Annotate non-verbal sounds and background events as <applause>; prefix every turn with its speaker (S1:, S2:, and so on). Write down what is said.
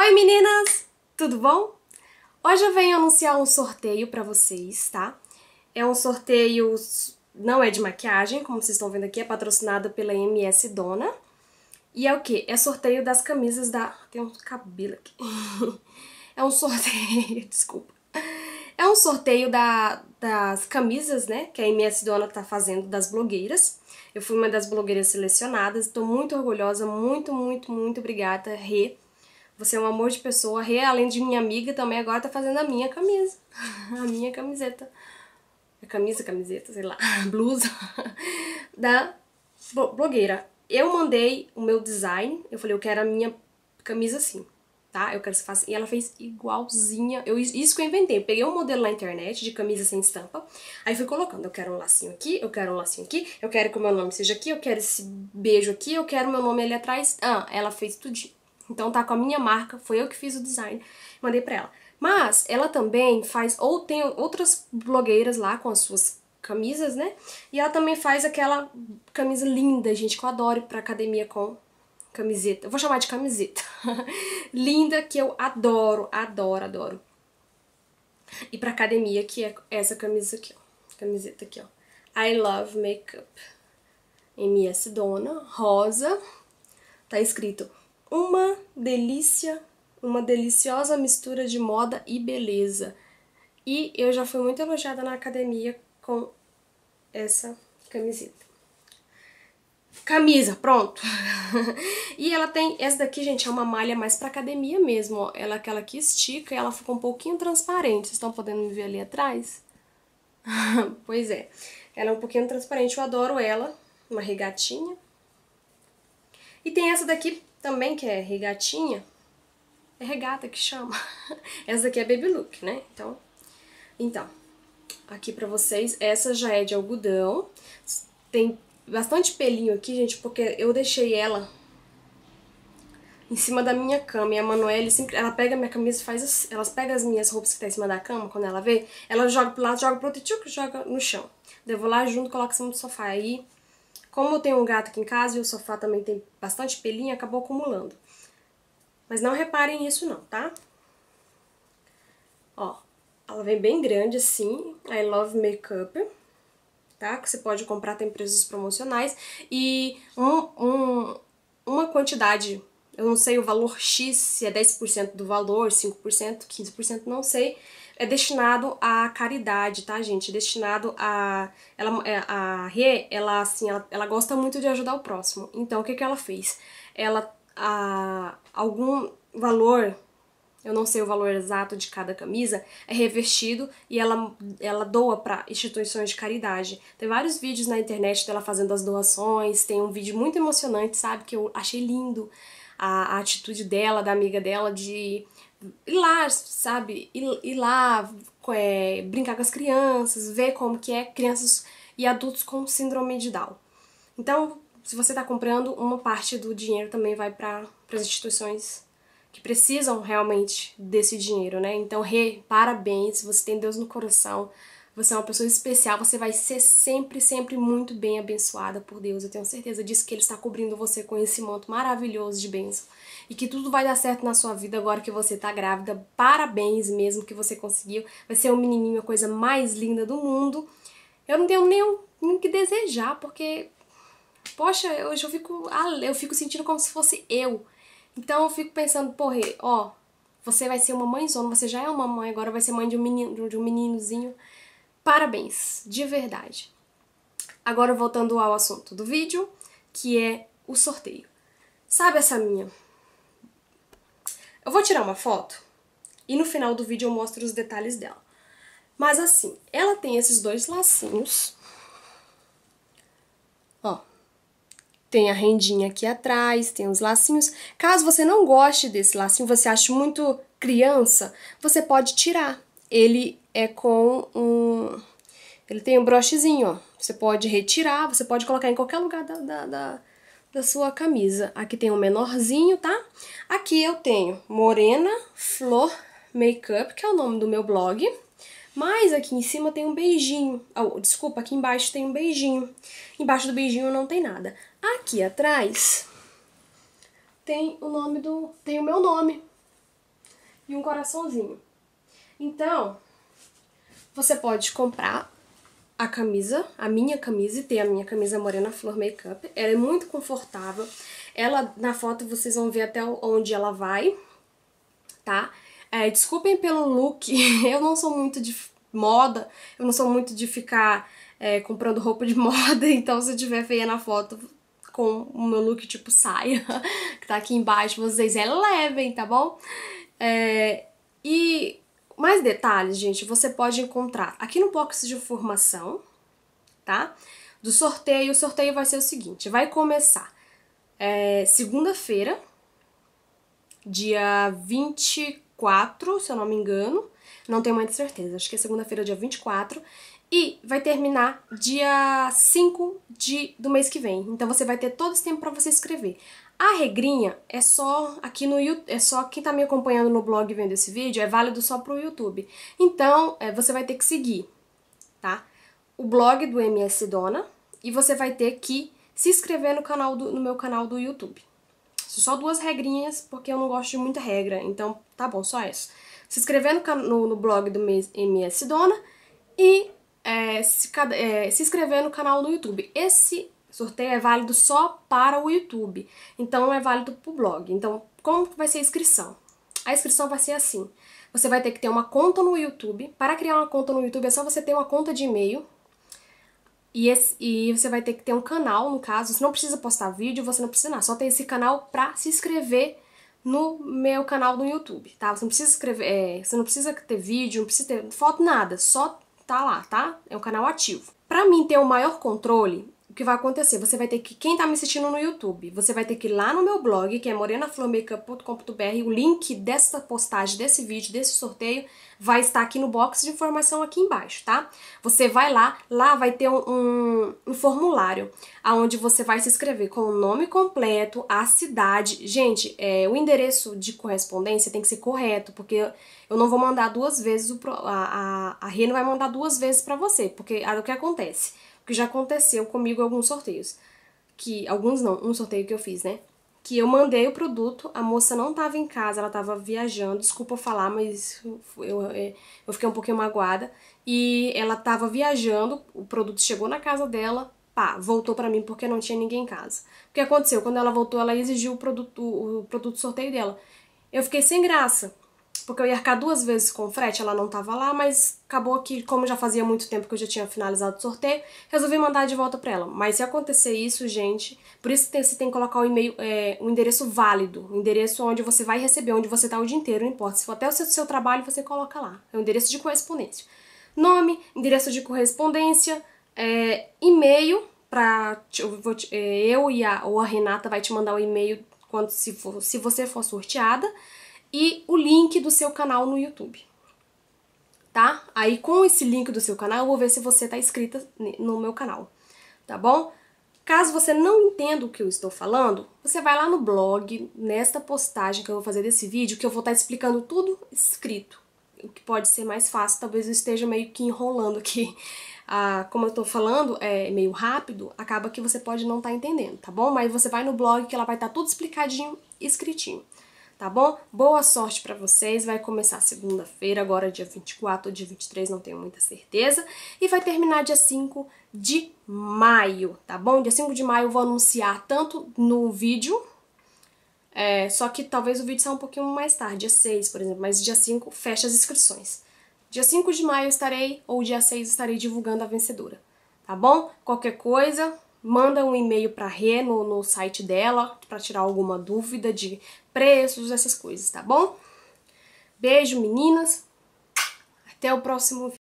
S1: Oi meninas, tudo bom? Hoje eu venho anunciar um sorteio para vocês, tá? É um sorteio, não é de maquiagem, como vocês estão vendo aqui, é patrocinado pela MS Dona. E é o que? É sorteio das camisas da... Ah, tem um cabelo aqui. <laughs> é um sorteio, <laughs> desculpa. É um sorteio da, das camisas, né, que a MS Dona tá fazendo das blogueiras. Eu fui uma das blogueiras selecionadas, tô muito orgulhosa, muito, muito, muito obrigada, Rê, você é um amor de pessoa. Rê, além de minha amiga, também agora tá fazendo a minha camisa. <laughs> a minha camiseta. A camisa, camiseta, sei lá, <laughs> blusa <laughs> da blogueira. Eu mandei o meu design, eu falei, eu quero a minha camisa assim, tá? Eu quero que você faça. E ela fez igualzinha. Eu, isso que eu inventei. Eu peguei um modelo na internet de camisa sem estampa, aí fui colocando. Eu quero um lacinho aqui, eu quero um lacinho aqui, eu quero que o meu nome seja aqui, eu quero esse beijo aqui, eu quero meu nome ali atrás. Ah, ela fez tudinho. Então tá com a minha marca, foi eu que fiz o design, mandei para ela. Mas ela também faz, ou tem outras blogueiras lá com as suas camisas, né? E ela também faz aquela camisa linda, gente, que eu adoro ir pra academia com camiseta. Eu vou chamar de camiseta. <laughs> linda, que eu adoro, adoro, adoro. E pra academia, que é essa camisa aqui, ó. Camiseta aqui, ó. I love makeup. MS Dona, rosa. Tá escrito uma delícia, uma deliciosa mistura de moda e beleza. E eu já fui muito elogiada na academia com essa camiseta. Camisa, pronto! <laughs> e ela tem, essa daqui, gente, é uma malha mais pra academia mesmo, ó. Ela é aquela que estica e ela fica um pouquinho transparente. Vocês estão podendo me ver ali atrás? <laughs> pois é. Ela é um pouquinho transparente, eu adoro ela. Uma regatinha. E tem essa daqui também que é regatinha, é regata que chama. <laughs> Essa aqui é baby look, né? Então, então aqui pra vocês, essa já é de algodão, tem bastante pelinho aqui, gente, porque eu deixei ela em cima da minha cama, e a Manuela sempre, ela pega minha camisa, faz as, ela pega as minhas roupas que tá em cima da cama, quando ela vê, ela joga pro lado, joga pro outro, tchuc, joga no chão. devo eu vou lá junto, coloca em cima do sofá, aí como eu tenho um gato aqui em casa e o sofá também tem bastante pelinha, acabou acumulando. Mas não reparem isso não, tá? Ó, ela vem bem grande assim, I Love Makeup, tá? Que você pode comprar, tem preços promocionais. E um, um, uma quantidade, eu não sei o valor X, se é 10% do valor, 5%, 15%, não sei é destinado à caridade, tá, gente? É destinado a ela é, a Rê, ela assim, ela, ela gosta muito de ajudar o próximo. Então, o que que ela fez? Ela a algum valor eu não sei o valor exato de cada camisa, é revestido e ela, ela doa para instituições de caridade. Tem vários vídeos na internet dela fazendo as doações, tem um vídeo muito emocionante, sabe, que eu achei lindo a, a atitude dela, da amiga dela, de ir lá, sabe? Ir, ir lá é, brincar com as crianças, ver como que é crianças e adultos com síndrome de Down. Então, se você está comprando, uma parte do dinheiro também vai para as instituições que precisam realmente desse dinheiro, né? Então, re, parabéns, você tem Deus no coração, você é uma pessoa especial, você vai ser sempre, sempre muito bem abençoada por Deus. Eu tenho certeza disso que Ele está cobrindo você com esse manto maravilhoso de bênção. E que tudo vai dar certo na sua vida agora que você está grávida. Parabéns mesmo que você conseguiu. Vai ser um menininho a coisa mais linda do mundo. Eu não tenho nem, um que desejar, porque, poxa, hoje eu, fico, eu fico sentindo como se fosse eu. Então eu fico pensando, porra, ó, você vai ser uma mãezona, você já é uma mãe, agora vai ser mãe de um, menino, de um meninozinho. Parabéns, de verdade. Agora voltando ao assunto do vídeo, que é o sorteio. Sabe essa minha? Eu vou tirar uma foto e no final do vídeo eu mostro os detalhes dela. Mas assim, ela tem esses dois lacinhos. Ó. Tem a rendinha aqui atrás, tem os lacinhos. Caso você não goste desse lacinho, você ache muito criança, você pode tirar. Ele é com um... Ele tem um brochezinho, ó. Você pode retirar, você pode colocar em qualquer lugar da, da, da, da sua camisa. Aqui tem um menorzinho, tá? Aqui eu tenho Morena Flor Makeup, que é o nome do meu blog. Mas aqui em cima tem um beijinho. Oh, desculpa, aqui embaixo tem um beijinho. Embaixo do beijinho não tem nada. Aqui atrás tem o nome do. tem o meu nome. E um coraçãozinho. Então, você pode comprar a camisa, a minha camisa, e ter a minha camisa morena flor makeup. Ela é muito confortável. Ela, na foto, vocês vão ver até onde ela vai, tá? É, desculpem pelo look, <laughs> eu não sou muito de moda, eu não sou muito de ficar é, comprando roupa de <laughs> moda, então se eu tiver feia na foto com o meu look tipo saia, <laughs> que tá aqui embaixo, vocês elevem tá bom? É, e mais detalhes, gente, você pode encontrar aqui no box de formação, tá? Do sorteio, o sorteio vai ser o seguinte, vai começar é, segunda-feira, dia 24, se eu não me engano, não tenho muita certeza, acho que é segunda-feira, dia 24, e vai terminar dia 5 de, do mês que vem. Então você vai ter todo esse tempo para você escrever. A regrinha é só aqui no é só quem está me acompanhando no blog vendo esse vídeo, é válido só para o YouTube. Então, é, você vai ter que seguir, tá? O blog do MS Dona e você vai ter que se inscrever no canal do, no meu canal do YouTube. Só duas regrinhas, porque eu não gosto de muita regra, então tá bom, só isso. Se inscrever no, no, no blog do MS Dona e é, se, é, se inscrever no canal do YouTube. Esse sorteio é válido só para o YouTube, então não é válido para o blog. Então, como vai ser a inscrição? A inscrição vai ser assim: você vai ter que ter uma conta no YouTube. Para criar uma conta no YouTube é só você ter uma conta de e-mail. E, esse, e você vai ter que ter um canal, no caso, você não precisa postar vídeo, você não precisa nada, só tem esse canal para se inscrever no meu canal do YouTube, tá? Você não precisa escrever, é, você não precisa ter vídeo, não precisa ter foto, nada, só tá lá, tá? É um canal ativo. Para mim ter o um maior controle, que vai acontecer? Você vai ter que, quem tá me assistindo no YouTube, você vai ter que ir lá no meu blog, que é morenaflomeca.com.br, o link dessa postagem, desse vídeo, desse sorteio, vai estar aqui no box de informação aqui embaixo, tá? Você vai lá, lá vai ter um, um, um formulário aonde você vai se inscrever com o nome completo, a cidade. Gente, é, o endereço de correspondência tem que ser correto, porque eu não vou mandar duas vezes, o, a, a, a Rê não vai mandar duas vezes para você, porque é o que acontece. Porque já aconteceu comigo alguns sorteios. Que. Alguns não, um sorteio que eu fiz, né? Que eu mandei o produto, a moça não tava em casa, ela tava viajando, desculpa falar, mas eu, é, eu fiquei um pouquinho magoada. E ela tava viajando, o produto chegou na casa dela, pá, voltou para mim porque não tinha ninguém em casa. O que aconteceu? Quando ela voltou, ela exigiu o produto, o produto sorteio dela. Eu fiquei sem graça porque eu ia arcar duas vezes com o frete, ela não tava lá, mas acabou que, como já fazia muito tempo que eu já tinha finalizado o sorteio, resolvi mandar de volta pra ela. Mas se acontecer isso, gente, por isso tem, você tem que colocar o e-mail, é, um endereço válido, um endereço onde você vai receber, onde você tá o dia inteiro, não importa. Se for até o seu, seu trabalho, você coloca lá. É um endereço de correspondência. Nome, endereço de correspondência, é, e-mail, pra, eu, vou, é, eu e a, ou a Renata vai te mandar o um e-mail quando, se, for, se você for sorteada e o link do seu canal no YouTube. Tá? Aí com esse link do seu canal, eu vou ver se você está inscrita no meu canal, tá bom? Caso você não entenda o que eu estou falando, você vai lá no blog, nesta postagem que eu vou fazer desse vídeo, que eu vou estar tá explicando tudo escrito. O que pode ser mais fácil, talvez eu esteja meio que enrolando aqui. <laughs> Ah, como eu estou falando, é meio rápido, acaba que você pode não estar tá entendendo, tá bom? Mas você vai no blog que ela vai estar tá tudo explicadinho, escritinho tá bom? Boa sorte para vocês, vai começar segunda-feira, agora dia 24 ou dia 23, não tenho muita certeza, e vai terminar dia 5 de maio, tá bom? Dia 5 de maio eu vou anunciar tanto no vídeo, é, só que talvez o vídeo saia um pouquinho mais tarde, dia 6, por exemplo, mas dia 5 fecha as inscrições. Dia 5 de maio eu estarei, ou dia 6 estarei divulgando a vencedora, tá bom? Qualquer coisa, manda um e-mail para a Rê no, no site dela para tirar alguma dúvida de preços, essas coisas, tá bom? Beijo, meninas. Até o próximo vídeo.